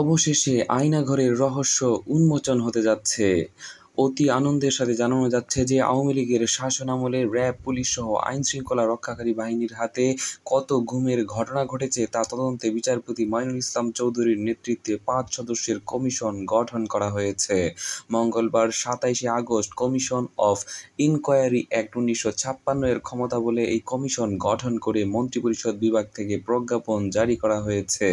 অবশেষে আয়নাঘরের রহস্য উন্মোচন হতে যাচ্ছে অতি আনন্দের সাথে জানানো যাচ্ছে যে আওয়ামী লীগের শাসনামলে র্যাব পুলিশ সহ আইন শৃঙ্খলা রক্ষাকারী বাহিনীর হাতে কত ঘুমের ঘটনা ঘটেছে তা তদন্তে বিচারপতি মাইনুল ইসলাম চৌধুরীর নেতৃত্বে পাঁচ সদস্যের কমিশন গঠন করা হয়েছে মঙ্গলবার সাতাইশে August commission of inquiry act উনিশশো ছাপ্পান্ন এর ক্ষমতা বলে এই কমিশন গঠন করে মন্ত্রিপরিষদ বিভাগ থেকে প্রজ্ঞাপন জারি করা হয়েছে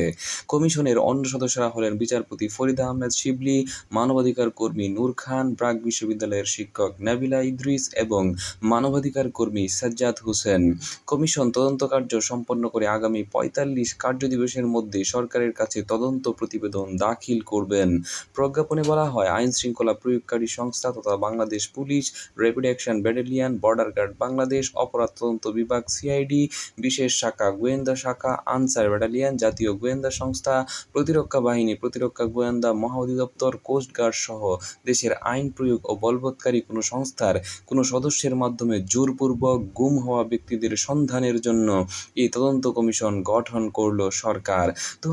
কমিশনের অন্য সদস্যরা হলেন বিচারপতি ফরিদা আহমেদ শিবলি মানবাধিকার কর্মী নূর খান পাক বিশ্ববিদ্যালয়ের শিক্ষক নাবিলা ইদ্রিস এবং মানবাধিকার কর্মী সাজ্জাদ হোসেন কমিশন তদন্ত কার্য সম্পন্ন করে আগামী পঁয়তাল্লিশ কার্যদিবসের মধ্যে সরকারের কাছে তদন্ত প্রতিবেদন দাখিল করবেন প্রজ্ঞাপনে বলা হয় আইন শৃঙ্খলা প্রয়োগকারী সংস্থা তথা Bangladesh police rapid action battalion border guard Bangladesh অপরাধ তদন্ত বিভাগ সিআইডি বিশেষ শাখা গোয়েন্দা শাখা আনসার ব্যাটালিয়ান জাতীয় গোয়েন্দা সংস্থা প্রতিরক্ষা বাহিনী প্রতিরক্ষা গোয়েন্দা মহা অধিদপ্তর কোস্টগার্ড সহ দেশের আইন প্রয়োগ ও বলবৎকারী কোনো সংস্থার কোনো সদস্যের মাধ্যমে জোরপূর্বক গুম হওয়া ব্যক্তিদের সন্ধানের জন্য এই তদন্ত কমিশন গঠন করল সরকার দু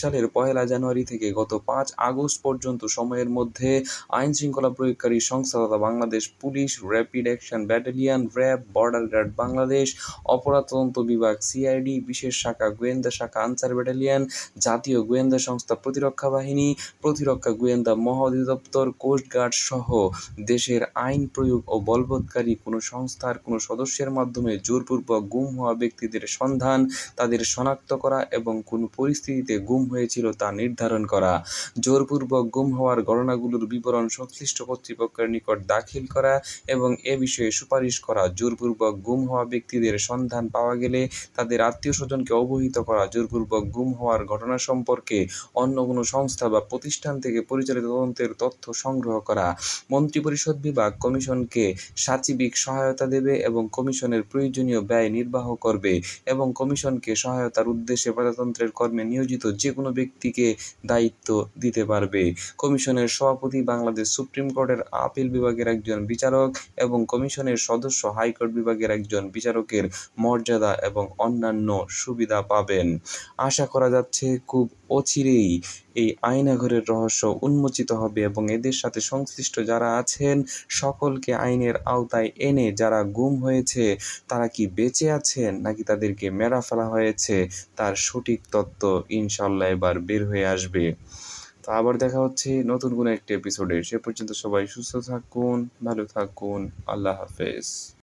সালের পয়লা জানুয়ারি থেকে গত পাঁচ আগস্ট পর্যন্ত সময়ের মধ্যে আইন শৃঙ্খলা প্রয়োগকারী সংস্থা তথা Bangladesh police rapid action battalion RAB border guard Bangladesh অপরাধ তদন্ত বিভাগ সিআইডি বিশেষ শাখা গোয়েন্দা শাখা আনসার ব্যাটালিয়ন জাতীয় গোয়েন্দা সংস্থা প্রতিরক্ষা বাহিনী প্রতিরক্ষা গোয়েন্দা মহা অধিদপ্তর কোস্টগার্ড সহ সহ দেশের আইন প্রয়োগ ও বলবৎকারী কোনো সংস্থার কোনো সদস্যের মাধ্যমে জোরপূর্বক গুম হওয়া ব্যক্তিদের সন্ধান তাদের শনাক্ত করা এবং কোন পরিস্থিতিতে গুম হয়েছিল তা নির্ধারণ করা জোরপূর্বক গুম হওয়ার গণনাগুলোর বিবরণ সংশ্লিষ্ট কর্তৃপক্ষের নিকট দাখিল করা এবং এ বিষয়ে সুপারিশ করা জোরপূর্বক গুম হওয়া ব্যক্তিদের সন্ধান পাওয়া গেলে তাদের আত্মীয় স্বজনকে অবহিত করা জোরপূর্বক গুম হওয়ার ঘটনা সম্পর্কে অন্য কোনো সংস্থা বা প্রতিষ্ঠান থেকে পরিচালিত তদন্তের তথ্য সংগ্রহ করা মন্ত্রিপরিষদ বিভাগ কমিশনকে সাচিবিক সহায়তা দেবে এবং কমিশনের প্রয়োজনীয় ব্যয় নির্বাহ করবে এবং কমিশনকে সহায়তার উদ্দেশ্যে প্রজাতন্ত্রের কর্মে নিয়োজিত যে কোনো ব্যক্তিকে দায়িত্ব দিতে পারবে কমিশনের সভাপতি বাংলাদেশ সুপ্রিম কোর্টের আপিল বিভাগের একজন বিচারক এবং কমিশনের সদস্য হাইকোর্ট বিভাগের একজন বিচারকের মর্যাদা এবং অন্যান্য সুবিধা পাবেন আশা করা যাচ্ছে খুব অচিরেই এই আয়নাঘরের রহস্য উন্মোচিত হবে এবং এদের সাথে সংশ্লিষ্ট যারা আছেন সকলকে আইনের আওতায় এনে যারা গুম হয়েছে তারা কি বেঁচে আছেন নাকি তাদেরকে মেরা ফেলা হয়েছে তার সঠিক তত্ত্ব ইনশাল্লাহ এবার বের হয়ে আসবে তো আবার দেখা হচ্ছে নতুন কোনো একটি এপিসোডে সে পর্যন্ত সবাই সুস্থ থাকুন ভালো থাকুন আল্লাহ হাফেজ